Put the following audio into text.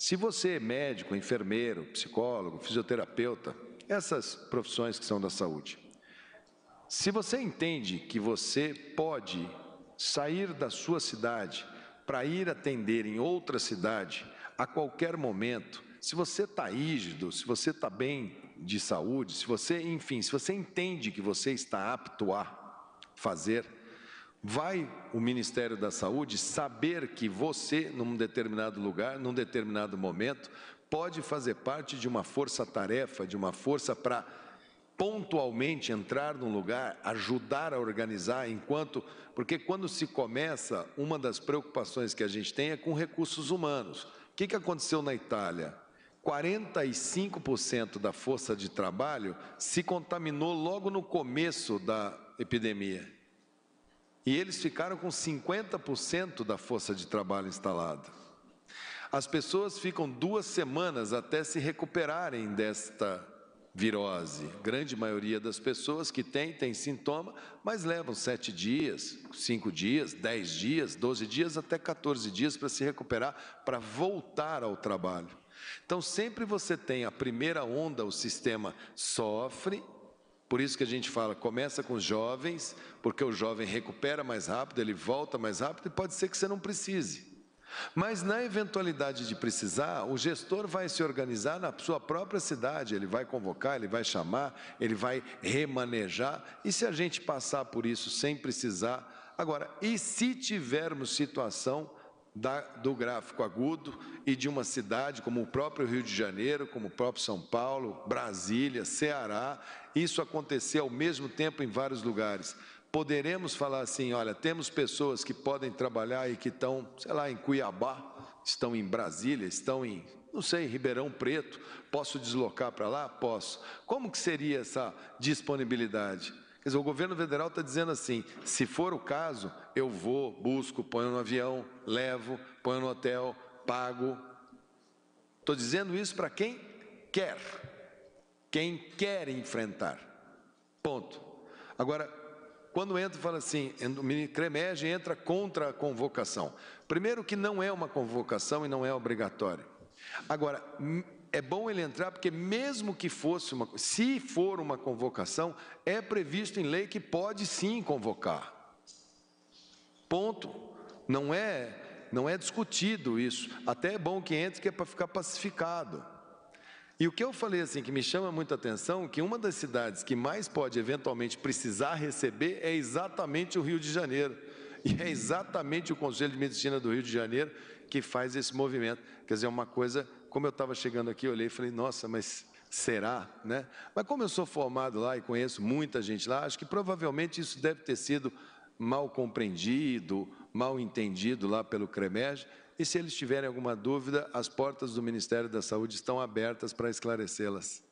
Se você é médico, enfermeiro, psicólogo, fisioterapeuta, essas profissões que são da saúde, se você entende que você pode sair da sua cidade para ir atender em outra cidade a qualquer momento, se você está rígido, se você está bem de saúde, se você, enfim, se você entende que você está apto a fazer Vai o Ministério da Saúde saber que você, num determinado lugar, num determinado momento, pode fazer parte de uma força-tarefa, de uma força para pontualmente entrar num lugar, ajudar a organizar, enquanto. Porque quando se começa, uma das preocupações que a gente tem é com recursos humanos. O que, que aconteceu na Itália? 45% da força de trabalho se contaminou logo no começo da epidemia. E eles ficaram com 50% da força de trabalho instalada. As pessoas ficam duas semanas até se recuperarem desta virose. Grande maioria das pessoas que tem, tem sintoma, mas levam sete dias, cinco dias, dez dias, doze dias, até 14 dias para se recuperar, para voltar ao trabalho. Então, sempre você tem a primeira onda, o sistema sofre, por isso que a gente fala, começa com os jovens, porque o jovem recupera mais rápido, ele volta mais rápido e pode ser que você não precise. Mas na eventualidade de precisar, o gestor vai se organizar na sua própria cidade, ele vai convocar, ele vai chamar, ele vai remanejar. E se a gente passar por isso sem precisar, agora, e se tivermos situação da, do gráfico agudo e de uma cidade como o próprio Rio de Janeiro, como o próprio São Paulo, Brasília, Ceará, isso acontecer ao mesmo tempo em vários lugares. Poderemos falar assim: olha, temos pessoas que podem trabalhar e que estão, sei lá, em Cuiabá, estão em Brasília, estão em, não sei, Ribeirão Preto, posso deslocar para lá? Posso. Como que seria essa disponibilidade? Quer dizer, o governo federal está dizendo assim: se for o caso, eu vou, busco, ponho no avião, levo, ponho no hotel, pago. Estou dizendo isso para quem quer, quem quer enfrentar. Ponto. Agora, quando entra, fala assim: o CREMEG entra contra a convocação. Primeiro, que não é uma convocação e não é obrigatório. Agora, é bom ele entrar, porque mesmo que fosse uma, se for uma convocação, é previsto em lei que pode sim convocar. Ponto. Não é, não é discutido isso. Até é bom que entre, que é para ficar pacificado. E o que eu falei assim que me chama muita atenção, que uma das cidades que mais pode eventualmente precisar receber é exatamente o Rio de Janeiro. E é exatamente o Conselho de Medicina do Rio de Janeiro que faz esse movimento. Quer dizer, é uma coisa, como eu estava chegando aqui, eu olhei e falei, nossa, mas será? Né? Mas como eu sou formado lá e conheço muita gente lá, acho que provavelmente isso deve ter sido mal compreendido, mal entendido lá pelo CREMERG, e se eles tiverem alguma dúvida, as portas do Ministério da Saúde estão abertas para esclarecê-las.